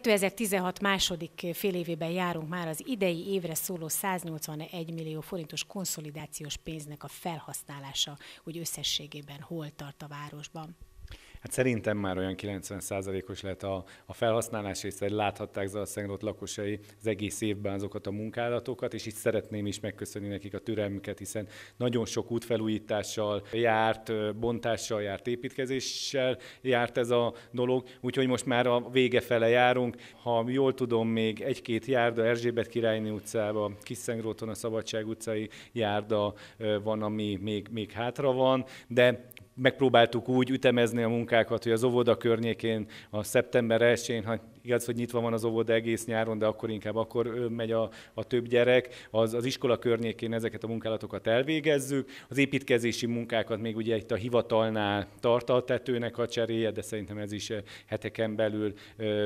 2016 második fél évében járunk már az idei évre szóló 181 millió forintos konszolidációs pénznek a felhasználása, úgy összességében hol tart a városban. Hát szerintem már olyan 90%-os lett a, a felhasználás része, láthatták Zalszengrot lakosai az egész évben azokat a munkálatokat, és itt szeretném is megköszönni nekik a türelmüket, hiszen nagyon sok útfelújítással járt, bontással járt, építkezéssel járt ez a dolog, úgyhogy most már a vége fele járunk. Ha jól tudom, még egy-két járda Erzsébet királyné utcába, Kiszengróton a Szabadság utcai járda van, ami még, még hátra van, de megpróbáltuk úgy ütemezni a munkákat, hogy az óvoda környékén a szeptember 1-én, ha igaz, hogy nyitva van az óvoda egész nyáron, de akkor inkább akkor megy a, a több gyerek, az, az iskola környékén ezeket a munkálatokat elvégezzük, az építkezési munkákat még ugye itt a hivatalnál tart a tetőnek a cseréje, de szerintem ez is heteken belül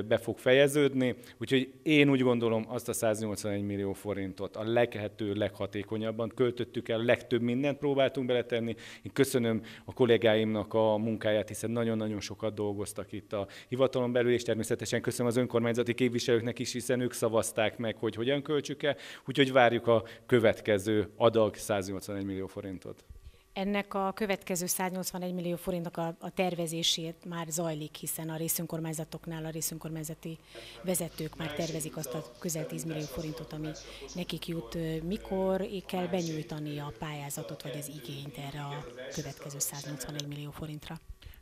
be fog fejeződni, úgyhogy én úgy gondolom azt a 181 millió forintot a leghető leghatékonyabban költöttük el, legtöbb mindent próbáltunk beletenni. Én köszönöm a kollégáimnak a munkáját, hiszen nagyon-nagyon sokat dolgoztak itt a hivatalon belül, és természetesen köszönöm hiszem az önkormányzati képviselőknek is, hiszen ők szavazták meg, hogy hogyan költsük el, úgyhogy várjuk a következő adag 181 millió forintot. Ennek a következő 181 millió forintnak a, a tervezését már zajlik, hiszen a részönkormányzatoknál a részönkormányzati vezetők már tervezik azt a közel 10 millió forintot, ami nekik jut. Mikor kell benyújtani a pályázatot, vagy az igényt erre a következő 181 millió forintra?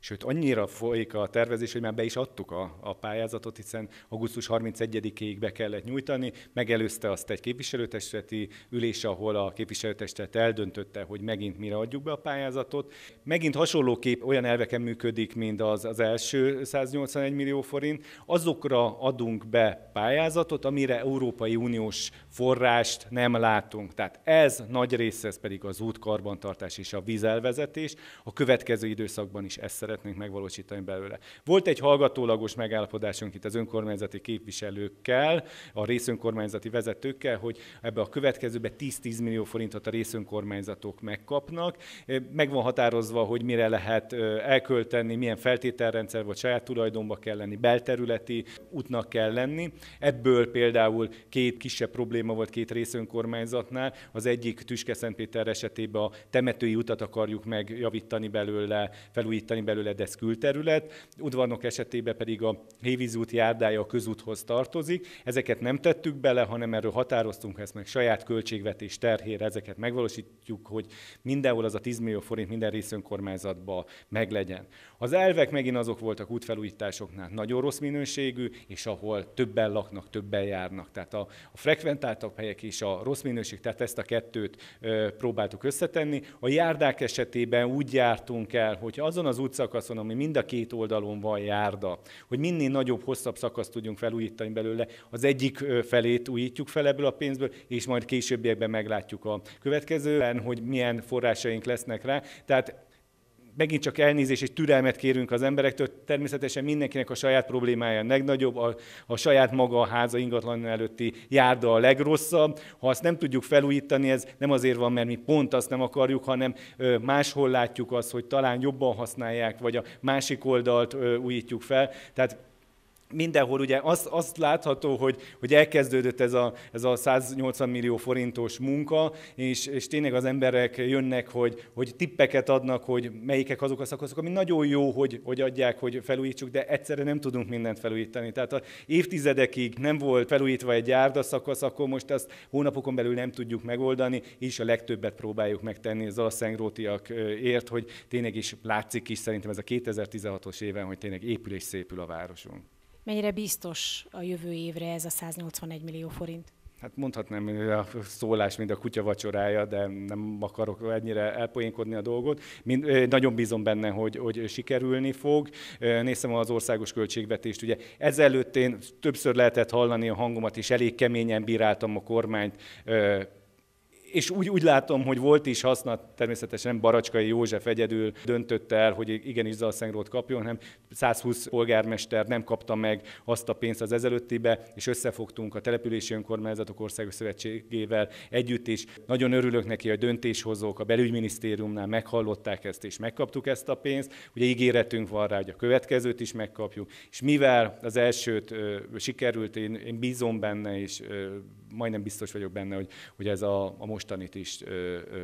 Sőt, annyira folyik a tervezés, hogy már be is adtuk a, a pályázatot, hiszen augusztus 31-ig be kellett nyújtani, megelőzte azt egy képviselőtestületi ülés, ahol a képviselőtestület eldöntötte, hogy megint mire adjuk be a pályázatot. Megint hasonlóképp olyan elveken működik, mint az, az első 181 millió forint. Azokra adunk be pályázatot, amire Európai Uniós forrást nem látunk. Tehát ez nagy része, ez pedig az útkarbantartás és a vízelvezetés. A következő időszakban is ezt szeretnénk megvalósítani belőle. Volt egy hallgatólagos megállapodásunk itt az önkormányzati képviselőkkel, a részönkormányzati vezetőkkel, hogy ebbe a következőbe 10-10 millió forintot a részönkormányzatok megkapnak. Meg van határozva, hogy mire lehet elkölteni, milyen feltételrendszer vagy saját tulajdonba kell lenni, belterületi útnak kell lenni. Ebből például két kisebb probléma volt két részönkormányzatnál. Az egyik Tüske Szentpéter esetében a temetői utat akarjuk megjavítani belőle, felújítani belőle, belőled ez külterület, udvarnok esetében pedig a Hévízút járdája a közúthoz tartozik. Ezeket nem tettük bele, hanem erről határoztunk, ezt meg saját költségvetés terhére ezeket megvalósítjuk, hogy mindenhol az a 10 millió forint minden részönkormányzatban meglegyen. Az elvek megint azok voltak útfelújításoknál, nagyon rossz minőségű, és ahol többen laknak, többen járnak. Tehát a, a frekventáltabb helyek és a rossz minőség, tehát ezt a kettőt ö, próbáltuk összetenni. A járdák esetében úgy jártunk el, hogy azon az utca szakaszon, ami mind a két oldalon van járda, hogy minél nagyobb, hosszabb szakaszt tudjunk felújítani belőle, az egyik felét újítjuk fel ebből a pénzből, és majd későbbiekben meglátjuk a következőben, hogy milyen forrásaink lesznek rá. Tehát megint csak elnézés és türelmet kérünk az emberektől, természetesen mindenkinek a saját problémája a legnagyobb, a, a saját maga a háza ingatlan előtti járda a legrosszabb. Ha azt nem tudjuk felújítani, ez nem azért van, mert mi pont azt nem akarjuk, hanem máshol látjuk azt, hogy talán jobban használják, vagy a másik oldalt újítjuk fel. Tehát mindenhol ugye az, azt látható, hogy, hogy elkezdődött ez a, ez a 180 millió forintos munka, és, és tényleg az emberek jönnek, hogy, hogy tippeket adnak, hogy melyikek azok a szakaszok, ami nagyon jó, hogy, hogy adják, hogy felújítsuk, de egyszerre nem tudunk mindent felújítani. Tehát a évtizedekig nem volt felújítva egy szakasz, akkor most azt hónapokon belül nem tudjuk megoldani, és a legtöbbet próbáljuk megtenni az alszengrótiak ért, hogy tényleg is látszik is szerintem ez a 2016-os éven, hogy tényleg épül és szépül a városunk. Mennyire biztos a jövő évre ez a 181 millió forint? Hát mondhatnám, hogy a szólás, mint a kutya vacsorája, de nem akarok ennyire elpoénkodni a dolgot. Mind, nagyon bízom benne, hogy, hogy sikerülni fog. Néztem az országos költségvetést, ugye ezelőtt én többször lehetett hallani a hangomat, és elég keményen bíráltam a kormányt és úgy, úgy látom, hogy volt is haszna, természetesen nem Baracskai József egyedül döntött el, hogy igenis Zalszengrót kapjon, hanem 120 polgármester nem kapta meg azt a pénzt az ezelőttibe, és összefogtunk a Települési Önkormányzatok Országos Szövetségével együtt is. Nagyon örülök neki, hogy a döntéshozók a belügyminisztériumnál meghallották ezt, és megkaptuk ezt a pénzt. Ugye ígéretünk van rá, hogy a következőt is megkapjuk, és mivel az elsőt ö, sikerült, én, én bízom benne, és ö, majdnem biztos vagyok benne, hogy, hogy ez a, a mostanit is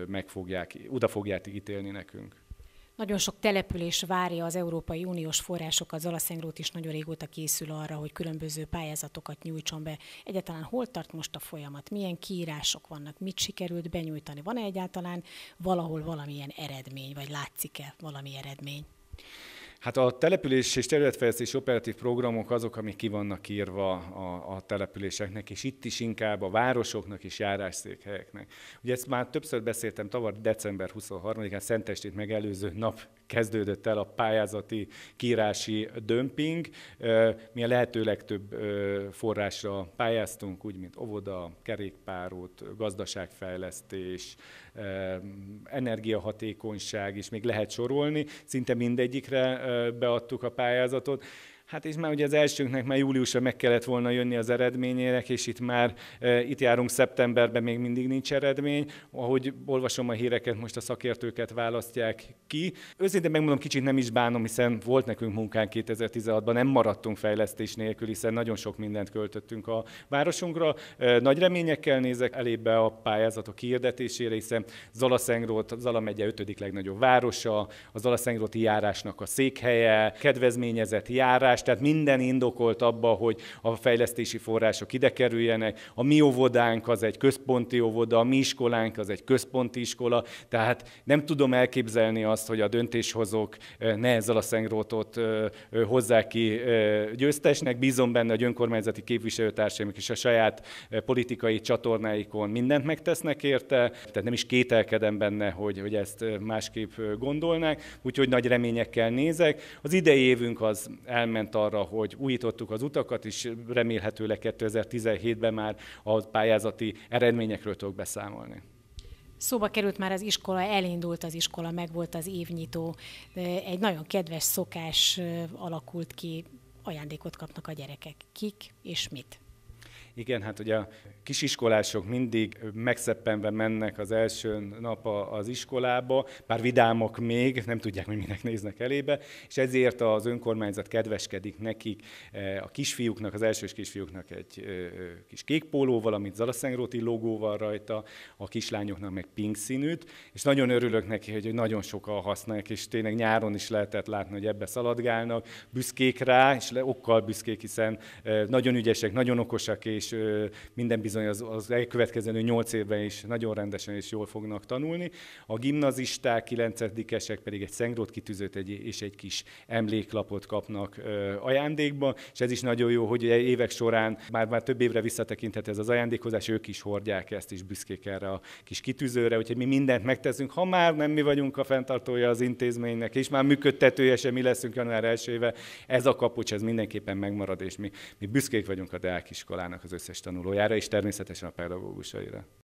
meg fogják, oda fogják ítélni nekünk. Nagyon sok település várja az Európai Uniós forrásokat. Zalaszengrót is nagyon régóta készül arra, hogy különböző pályázatokat nyújtson be. Egyáltalán hol tart most a folyamat? Milyen kiírások vannak? Mit sikerült benyújtani? Van-e egyáltalán valahol valamilyen eredmény, vagy látszik-e valami eredmény? Hát a település és területfejlesztési operatív programok azok, amik ki vannak írva a, a településeknek, és itt is inkább a városoknak és járásszékhelyeknek. Ugye ezt már többször beszéltem, tavaly december 23-án Szentestét megelőző nap kezdődött el a pályázati kírási dömping. Mi a lehető legtöbb forrásra pályáztunk, úgy mint óvoda, kerékpárút, gazdaságfejlesztés, energiahatékonyság, és még lehet sorolni. Szinte mindegyikre beadtuk a pályázatot. Hát és már ugye az elsőnknek már júliusra meg kellett volna jönni az eredményének, és itt már e, itt járunk szeptemberben, még mindig nincs eredmény. Ahogy olvasom a híreket, most a szakértőket választják ki. Őszintén megmondom, kicsit nem is bánom, hiszen volt nekünk munkánk 2016-ban, nem maradtunk fejlesztés nélkül, hiszen nagyon sok mindent költöttünk a városunkra. E, nagy reményekkel nézek elébe a pályázatok kiirdetésére, hiszen Zalaszengrót, Zala megye ötödik legnagyobb városa, a Zalaszengróti járásnak a székhelye, kedvezményezett járás, forrás, tehát minden indokolt abba, hogy a fejlesztési források ide kerüljenek. A mi óvodánk az egy központi óvoda, a mi iskolánk az egy központi iskola, tehát nem tudom elképzelni azt, hogy a döntéshozók ne ezzel a szengrótot hozzák ki győztesnek. Bízom benne, hogy önkormányzati képviselőtársaimok is a saját politikai csatornáikon mindent megtesznek érte, tehát nem is kételkedem benne, hogy, hogy ezt másképp gondolnák, úgyhogy nagy reményekkel nézek. Az idei évünk az elment mindent arra, hogy újítottuk az utakat, és remélhetőleg 2017-ben már a pályázati eredményekről tudok beszámolni. Szóba került már az iskola, elindult az iskola, meg volt az évnyitó. Egy nagyon kedves szokás alakult ki, ajándékot kapnak a gyerekek. Kik és mit? Igen, hát ugye a kisiskolások mindig megszeppenve mennek az első nap az iskolába, bár vidámok még, nem tudják, hogy minek néznek elébe, és ezért az önkormányzat kedveskedik nekik, eh, a kisfiúknak, az elsős kisfiúknak egy eh, eh, kis kék póló, valamint Zalaszengróti logóval rajta, a kislányoknak meg pink színűt, és nagyon örülök neki, hogy nagyon sokan használják, és tényleg nyáron is lehetett látni, hogy ebbe szaladgálnak, büszkék rá, és okkal büszkék, hiszen nagyon ügyesek, nagyon okosak, és minden bizony az, az elkövetkező 8 évben is nagyon rendesen és jól fognak tanulni. A gimnazisták, 9-esek pedig egy szengrót kitűzőt egy, és egy kis emléklapot kapnak ajándékba, és ez is nagyon jó, hogy évek során már, már több évre visszatekinthet ez az ajándékozás, ők is hordják ezt, és büszkék erre a kis kitűzőre, úgyhogy mi mindent megteszünk, ha már nem mi vagyunk a fenntartója az intézménynek, és már működtetője sem mi leszünk január 1 ez a kapocs, ez mindenképpen megmarad, és mi, mi büszkék vagyunk a Deák iskolának az az összes tanulójára, és természetesen a pedagógusaira.